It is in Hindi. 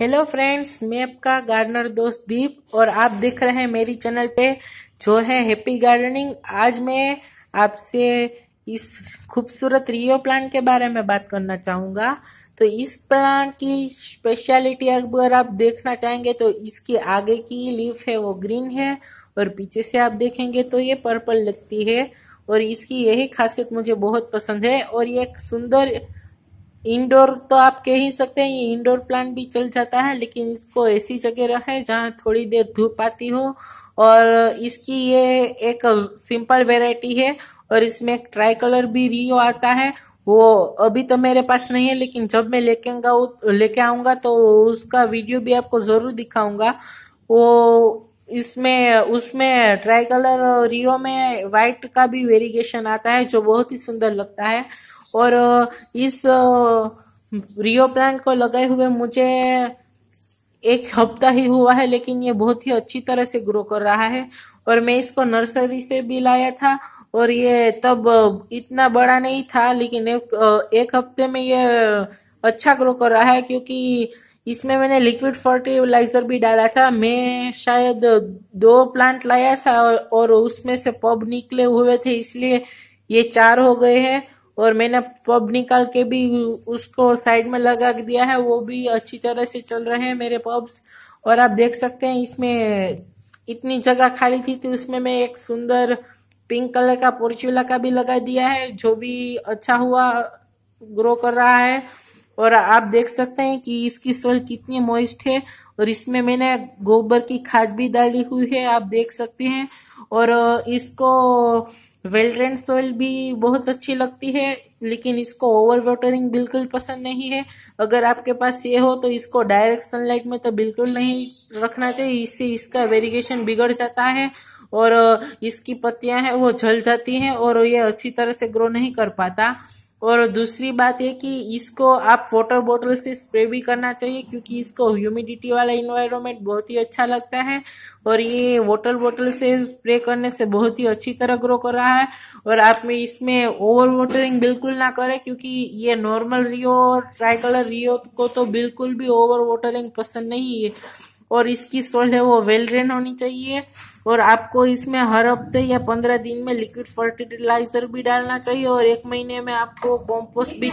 हेलो फ्रेंड्स मैं आपका गार्डनर दोस्त दीप और आप देख रहे हैं मेरी चैनल पे जो है हैप्पी गार्डनिंग आज मैं आपसे इस खूबसूरत रियो प्लांट के बारे में बात करना चाहूंगा तो इस प्लांट की स्पेशलिटी अगर आप देखना चाहेंगे तो इसकी आगे की लीफ है वो ग्रीन है और पीछे से आप देखेंगे तो ये पर्पल लगती है और इसकी यही खासियत मुझे बहुत पसंद है और ये एक सुंदर इंडोर तो आप कह ही सकते हैं ये इंडोर प्लांट भी चल जाता है लेकिन इसको ऐसी जगह रखें जहाँ थोड़ी देर धूप आती हो और इसकी ये एक सिंपल वेराइटी है और इसमें एक ट्राई कलर भी रियो आता है वो अभी तो मेरे पास नहीं है लेकिन जब मैं लेके लेके आऊंगा तो उसका वीडियो भी आपको जरूर दिखाऊंगा वो इसमें उसमें ट्राई कलर रियो में वाइट का भी वेरिएशन आता है जो बहुत ही सुंदर लगता है और इस रियो प्लांट को लगाए हुए मुझे एक हफ्ता ही हुआ है लेकिन ये बहुत ही अच्छी तरह से ग्रो कर रहा है और मैं इसको नर्सरी से भी लाया था और ये तब इतना बड़ा नहीं था लेकिन एक, एक हफ्ते में ये अच्छा ग्रो कर रहा है क्योंकि इसमें मैंने लिक्विड फर्टिलाइजर भी डाला था मैं शायद दो प्लांट लाया था और उसमें से पब निकले हुए थे इसलिए ये चार हो गए हैं और मैंने पब निकाल के भी उसको साइड में लगा दिया है वो भी अच्छी तरह से चल रहे हैं मेरे पब्स और आप देख सकते हैं इसमें इतनी जगह खाली थी तो उसमें मैं एक सुंदर पिंक कलर का पोर्चुला का भी लगा दिया है जो भी अच्छा हुआ ग्रो कर रहा है और आप देख सकते हैं कि इसकी सोल कितनी मॉइस्ट है और इसमें मैंने गोबर की खाद भी डाली हुई है आप देख सकते हैं और इसको वेल ड्रेन सॉइल भी बहुत अच्छी लगती है लेकिन इसको ओवर वाटरिंग बिल्कुल पसंद नहीं है अगर आपके पास ये हो तो इसको डायरेक्ट सनलाइट में तो बिल्कुल नहीं रखना चाहिए इससे इसका वेरिगेशन बिगड़ जाता है और इसकी पत्तियां हैं वो जल जाती हैं और ये अच्छी तरह से ग्रो नहीं कर पाता और दूसरी बात है कि इसको आप वाटर बॉटल से स्प्रे भी करना चाहिए क्योंकि इसको ह्यूमिडिटी वाला इन्वायरमेंट बहुत ही अच्छा लगता है और ये वाटर बॉटल से स्प्रे करने से बहुत ही अच्छी तरह ग्रो कर रहा है और आप में इसमें ओवर वाटरिंग बिल्कुल ना करें क्योंकि ये नॉर्मल रियो और ट्राई कलर रियो को तो बिल्कुल भी ओवर वाटरिंग पसंद नहीं है और इसकी सोल्ड है वो वेल ड्रेन होनी चाहिए और आपको इसमें हर हफ्ते या पंद्रह दिन में लिक्विड फर्टिलाइजर भी डालना चाहिए और एक महीने में आपको कॉम्पोस्ट भी